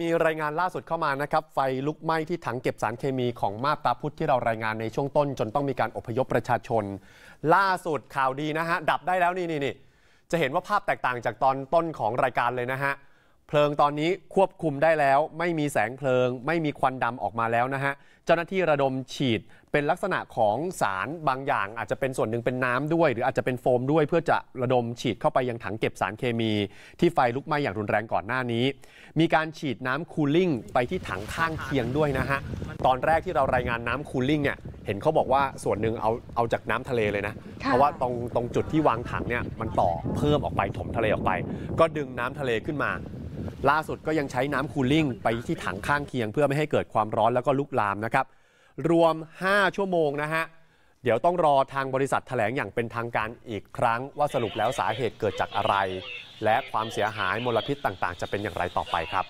มีรายงานล่าสุดเข้ามานะครับ ไฟลุกไหม้ที่ถังเก็บสารเคมีของมาบตาพุทธที่เรารายงานในช่วงต้น จนต้องมีการอพยพประชาชน ล่าสุดข่าวดีนะฮะ ดับได้แล้วนี่นี่นี่จะเห็นว่าภาพแตกต่างจากตอนต้นของรายการเลยนะฮะเพลิงตอนนี้ควบคุมได้แล้ว ไม่มีแสงเพลิงไม่มีควันดำออกมาแล้วนะฮะเจ้าหน้าที่ระดมฉีดเป็นลักษณะของสารบางอย่างอาจจะเป็นส่วนหนึ่งเป็นน้ำด้วย หรืออาจจะเป็นโฟมด้วยเพื่อจะระดมฉีดเข้าไปยังถังเก็บสารเคมีที่ไฟลุกไหม้อย่าง รุนแรงก่อนหน้านี้ มีการฉีดน้ำคูลิ่งไปที่ถังข้างเคียงด้วยนะฮะตอนแรกที่เรารายงานน้ำคูลิ่งเนี่ยเห็นเขาบอกว่าส่วนหนึ่งเอาเอาจากน้ำทะเลเลยนะเพราะว่าตรงตรงจุดที่วางถังเนี่ยมันต่อเพิ่มออกไปถมทะเลออกไป ก็ดึงน้ำทะเลขึ้นมาล่าสุดก็ยังใช้น้ำคูลิ่งไปที่ถังข้างเคียงเพื่อไม่ให้เกิดความร้อนแล้วก็ลุกลามนะครับ รวม 5 ชั่วโมงนะฮะเดี๋ยวต้องรอทางบริษัทแถลงอย่างเป็นทางการอีกครั้งว่าสรุปแล้วสาเหตุเกิดจากอะไร และความเสียหายมลพิษต่างๆจะเป็นอย่างไรต่อไปครับ